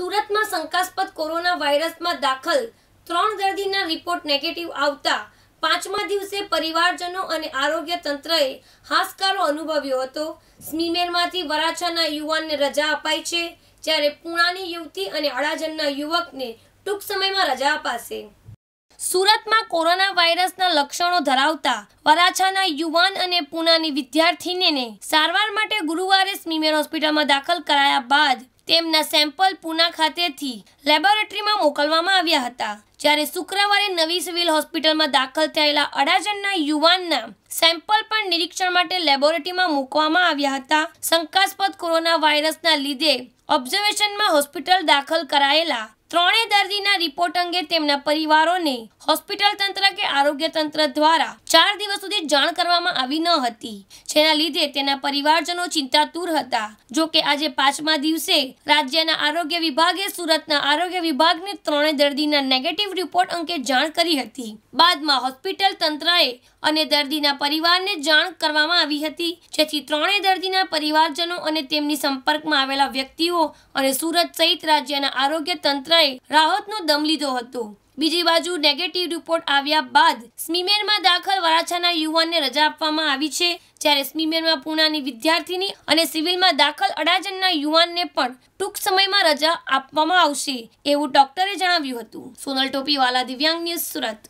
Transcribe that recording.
સુરતમાં શંકાસ્પદ કોરોના વાયરસમાં દાખલ ત્રણ દર્દીના રિપોર્ટ નેગેટિવ આવતા પાંચમા દિવસે પરિવારજનો અને આરોગ્ય તંત્રએ હાશકારો અનુભવ્યો હતો સ્મીમેરમાંથી વરાછાના યુવાનને રજા અપાઈ છે જ્યારે પૂણાની યુવતી અને અડાજનના યુવકને ટૂંક સમયમાં રજા અપાશે સુરતમાં કોરોના વાયરસના લક્ષણો ધરાવતા વરાછાના યુવાન અને પૂનાની વિદ્યાર્થીને સારવાર માટે ગુરુવારે સ્મીમેર હોસ્પિટલમાં દાખલ કરાયા બાદ તેમના સેમ્પલ પૂના ખાતેથી લેબોરેટરીમાં મોકલવામાં આવ્યા હતા જ્યારે શુક્રવારે નવી સિવિલ હોસ્પિટલમાં દાખલ થયેલા અડાજણના યુવાનના સેમ્પલ પણ નિરીક્ષણ માટે લેબોરેટરીમાં મૂકવામાં આવ્યા હતા શંકાસ્પદ કોરોના વાયરસના લીધે ઓબ્ઝર્વેશનમાં હોસ્પિટલ દાખલ કરાયેલા ત્રણે દર્દીના રિપોર્ટ અંગે તેમના પરિવારોને હોસ્પિટલ તંત્ર કે આરોગ્ય તંત્ર દ્વારા ચાર દિવસ સુધી જાણ કરવામાં આવી ન હતી જેના લીધે તેના પરિવારજનો ચિંતાતુર હતા જો કે આજે પાંચમા દિવસે રાજ્યના આરોગ્ય વિભાગે સુરતના આરોગ્ય વિભાગને ત્રણે દર્દીના નેગેટિવ રિપોર્ટ અંગે જાણ કરી હતી બાદમાં હોસ્પિટલ તંત્રએ અને દર્દીના પરિવારને જાણ કરવામાં આવી હતી જેથી ત્રણેય દર્દીના પરિવારજનો અને તેમની સંપર્કમાં આવેલા વ્યક્તિઓ અને સુરત સહિત રાજ્યના આરોગ્ય તંત્ર સરકારે રાહતનો દમ લીધો હતો બીજી બાજુ નેગેટિવ રિપોર્ટ આવ્યા બાદ સ્મીમેરમાં દાખલ વરાછાના યુવાનને રજા આપવામાં આવી છે જ્યારે સ્મીમેરમાં પૂનાની વિદ્યાર્થીની અને સિવિલમાં દાખલ અડાજનના યુવાનને પણ ટૂંક સમયમાં રજા આપવામાં આવશે એવું ડોક્ટરે જણાવ્યું હતું સોનલ ટોપીવાલા દિવ્યાંગ ન્યૂઝ સુરત